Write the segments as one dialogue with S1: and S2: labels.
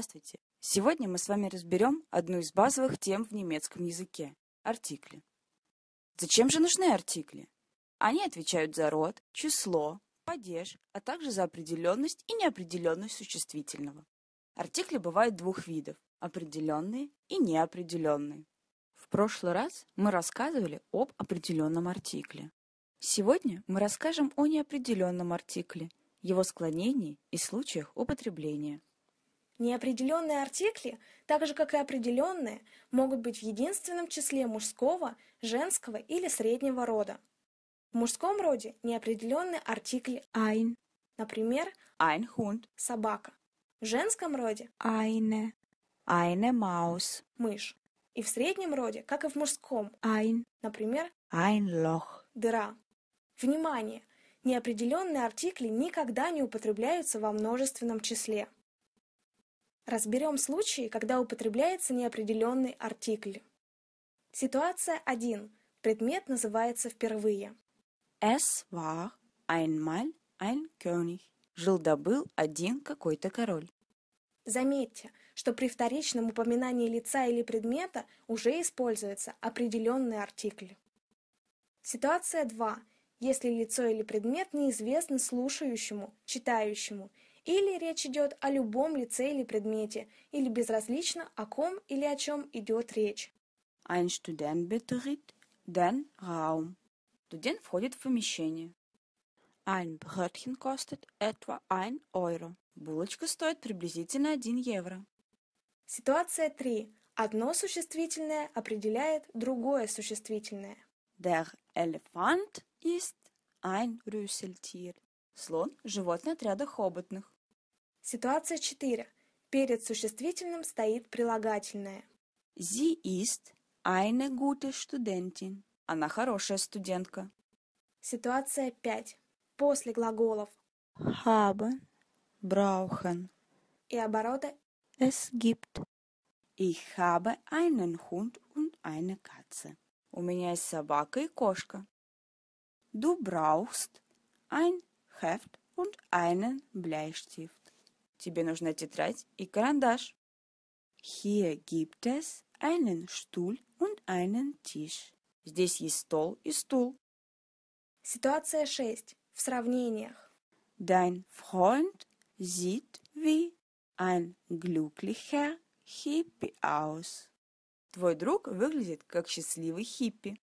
S1: Здравствуйте!
S2: Сегодня мы с вами разберем одну из базовых тем в немецком языке – артикли. Зачем же нужны артикли? Они отвечают за род, число, падеж, а также за определенность и неопределенность существительного. Артикли бывают двух видов – определенные и неопределенные. В прошлый раз мы рассказывали об определенном артикле. Сегодня мы расскажем о неопределенном артикле, его склонении и случаях употребления.
S1: Неопределенные артикли, так же как и определенные, могут быть в единственном числе мужского, женского или среднего рода. В мужском роде неопределенный артикль ein, например, ein Hund – собака. В женском роде eine, eine Maus – мышь. И в среднем роде, как и в мужском, ein, например,
S2: ein Loch
S1: – дыра. Внимание! Неопределенные артикли никогда не употребляются во множественном числе. Разберем случаи, когда употребляется неопределенный артикль. Ситуация 1. Предмет называется впервые.
S2: Es war einmal ein König. Жил-добыл один какой-то король.
S1: Заметьте, что при вторичном упоминании лица или предмета уже используется определенный артикль. Ситуация 2. Если лицо или предмет неизвестно слушающему, читающему – или речь идет о любом лице или предмете, или безразлично, о ком или о чем идет речь.
S2: Ein Student betritt den Raum. Студент входит в помещение. Ein Brötchen kostet
S1: etwa ein Euro. Булочка стоит приблизительно 1 евро. Ситуация 3. Одно существительное определяет другое существительное. Der Elefant ist ein Rüsseltier. Слон – животное отряда хоботных. Ситуация 4. Перед существительным стоит прилагательное.
S2: Sie ist eine gute Studentin.
S1: Она хорошая студентка. Ситуация 5. После глаголов
S2: haben, brauchen
S1: и оборота
S2: es gibt. Ich habe einen Hund und eine Katze. У меня есть собака и кошка. Du brauchst ein Heft und einen Bleistift. Тебе нужна тетрадь и карандаш. Hier gibt es einen Stuhl und einen Tisch. Здесь есть стол и стул.
S1: Ситуация 6. В сравнениях.
S2: Dein Freund sieht wie ein glücklicher Hippie aus. Твой друг выглядит как счастливый хиппи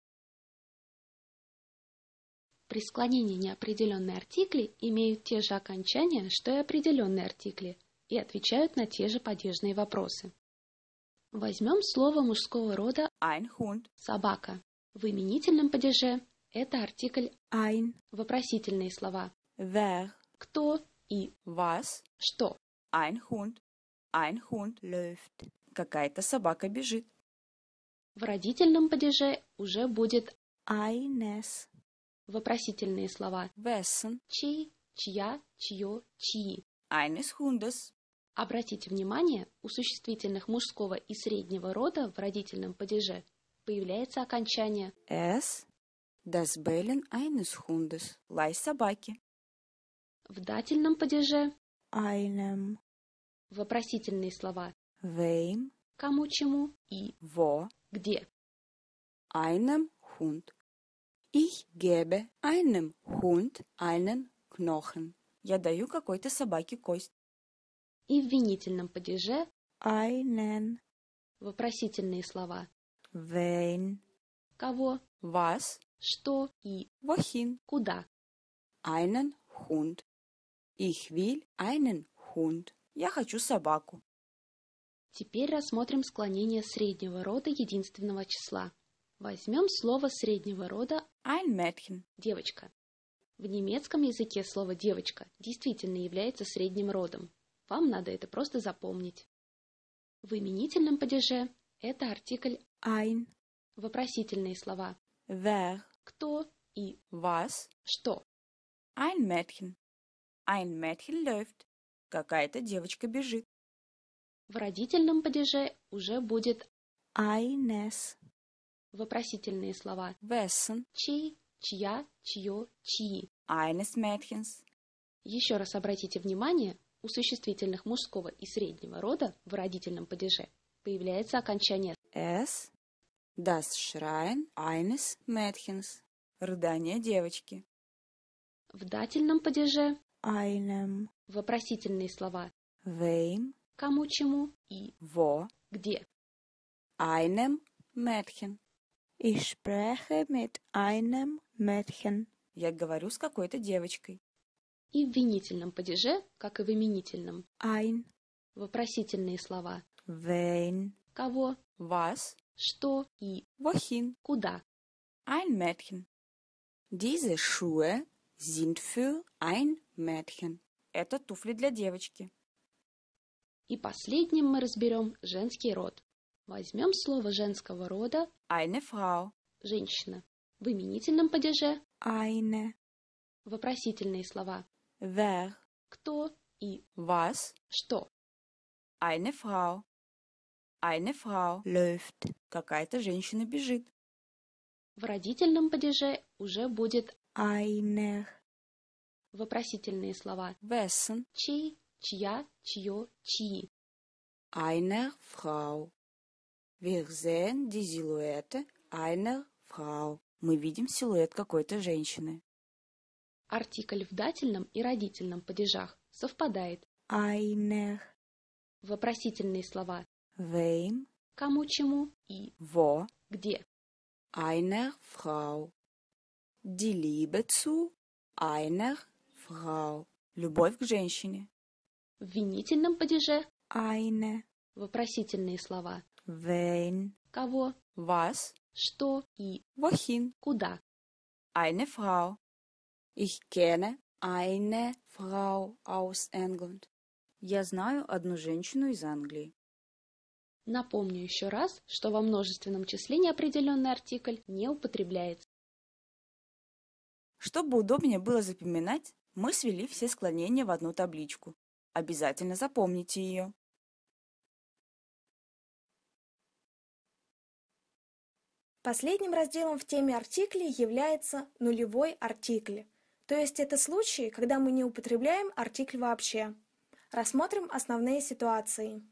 S3: при склонении неопределенные артикли имеют те же окончания, что и определенные артикли, и отвечают на те же падежные вопросы. Возьмем слово мужского рода ein Hund – собака. В именительном падеже это артикль ein, вопросительные слова wer,
S2: кто и was, что. Ein Hund, ein Hund läuft. Какая-то собака бежит. В родительном падеже уже будет
S3: eines Вопросительные слова. Wessen. Чей, чья, чье, чьи. Eines Hundes. Обратите внимание, у существительных мужского и среднего рода в родительном падеже появляется окончание
S2: «es», «das Bellen eines Hundes», «лай собаки». В дательном падеже «einem» вопросительные слова «wem»,
S3: «кому чему»
S2: и «wo», «где». «einem Hund», Ich gebe einem Hund einen Knochen. Я даю какой-то собаке кость. И в винительном падеже einen.
S3: Вопросительные слова.
S2: Wen. Кого? Was. Что и wohin. Куда? Einen Hund. Ich will einen Hund. Я хочу собаку. Теперь
S3: рассмотрим склонение среднего рода единственного числа. Возьмем слово среднего рода ein Mädchen – девочка. В немецком языке слово «девочка» действительно является средним родом. Вам надо это просто запомнить. В именительном падеже это артикль ein, вопросительные слова
S2: wer, кто и was, что. Ein Mädchen. Ein Mädchen läuft. Какая-то девочка бежит. В родительном
S3: падеже уже будет eines, Вопросительные слова. Wessen. Чей, чья, чье, чьи. Eines Mädchens. Еще раз обратите внимание, у существительных мужского и среднего рода в родительном падеже появляется окончание
S2: «с», «das Schrein eines Mädchens» – рыдание девочки. В
S3: дательном падеже «einem» вопросительные слова
S2: «wem»
S3: – кому чему
S2: и «wo» – где. «einem Mädchen» Ich spreche mit einem Mädchen. Я говорю с какой-то девочкой. И в
S3: винительном падеже, как и в именительном. Ein. Вопросительные слова.
S2: Wen. Кого? Was. Что и wohin? Куда? Ein Mädchen. Diese Schuhe sind für ein Mädchen. Это туфли для девочки. И последним мы разберем
S3: женский род. Возьмем слово женского рода
S2: eine Frau – женщина.
S3: В именительном падеже eine. Вопросительные слова wer
S2: – кто и was – что. Eine Frau. Eine Frau läuft. Какая-то женщина бежит. В родительном
S3: падеже уже будет eine. Вопросительные слова
S2: wessen – чей, чья, чье, чьи. Eine Frau Wir sehen die Silhouette einer Frau. Мы видим силуэт какой-то женщины. Артикль в дательном и родительном
S3: падежах совпадает. Einer. Вопросительные слова.
S2: Вейм.
S3: Кому чему
S2: и. Во. Где. Einer Frau. Die Liebe zu einer Frau. Любовь к женщине. В винительном падеже eine. Вопросительные слова. Wen. Кого. Was. Что. И. Wohin. Куда. Eine Frau. Ich kenne eine Frau aus England. Я знаю одну женщину из Англии.
S3: Напомню еще раз, что во множественном числе неопределенный артикль не употребляется.
S2: Чтобы удобнее было запоминать, мы свели все склонения в одну табличку. Обязательно запомните ее.
S1: Последним разделом в теме артиклей является нулевой артикль, то есть это случаи, когда мы не употребляем артикль вообще. Рассмотрим основные ситуации.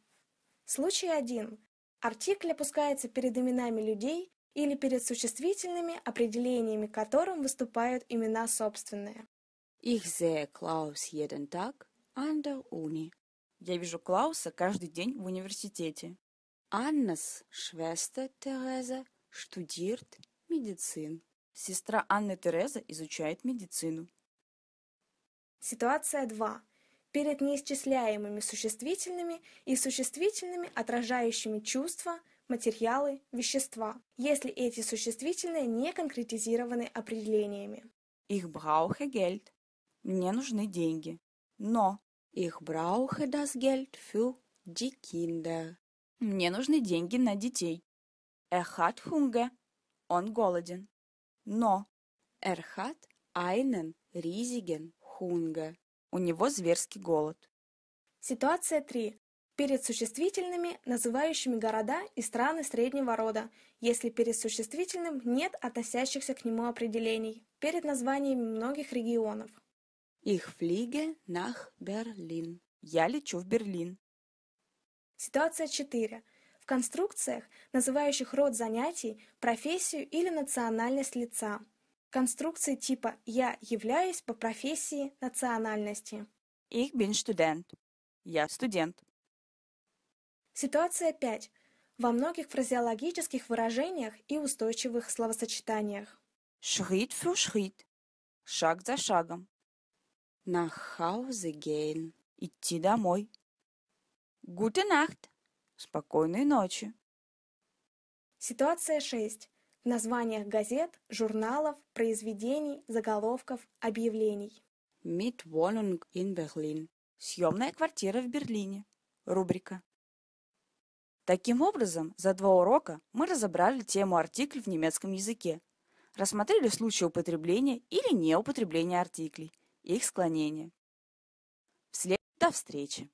S1: Случай 1. Артикль опускается перед именами людей или перед существительными, определениями которым выступают имена собственные.
S2: Ich sehe Klaus jeden Tag an der Uni. Я вижу Клауса каждый день в университете. Аннас Schwester Тереза Штудирт медицин.
S1: Сестра Анны Тереза изучает медицину. Ситуация 2. Перед неисчисляемыми существительными и существительными, отражающими чувства, материалы, вещества, если эти существительные не конкретизированы определениями.
S2: Их brauche Geld. Мне нужны деньги. Но их brauche das Geld für die Kinder. Мне нужны деньги на детей. Er хунге, Он голоден. Но Эрхат айнен ризиген хунге, У него
S1: зверский голод. Ситуация 3. Перед существительными, называющими города и страны среднего рода, если перед существительным нет относящихся к нему определений, перед названиями многих регионов.
S2: Ich fliege
S1: нах Берлин. Я лечу в Берлин. Ситуация 4 конструкциях, называющих род занятий, профессию или национальность лица. Конструкции типа «я являюсь по профессии национальности». Ich bin Student. Я студент. Ситуация 5. Во многих фразеологических выражениях и устойчивых словосочетаниях.
S2: Schritt für Schritt. Шаг за шагом. Nach Hause gehen. Идти домой. Gute Nacht. Спокойной
S1: ночи. Ситуация 6. В названиях газет, журналов, произведений, заголовков, объявлений. Митвонунг in
S2: Berlin. Съемная квартира в Берлине. Рубрика. Таким образом, за два урока мы разобрали тему артикль в немецком языке, рассмотрели случаи употребления или неупотребления артиклей, их склонения. Вслед до встречи!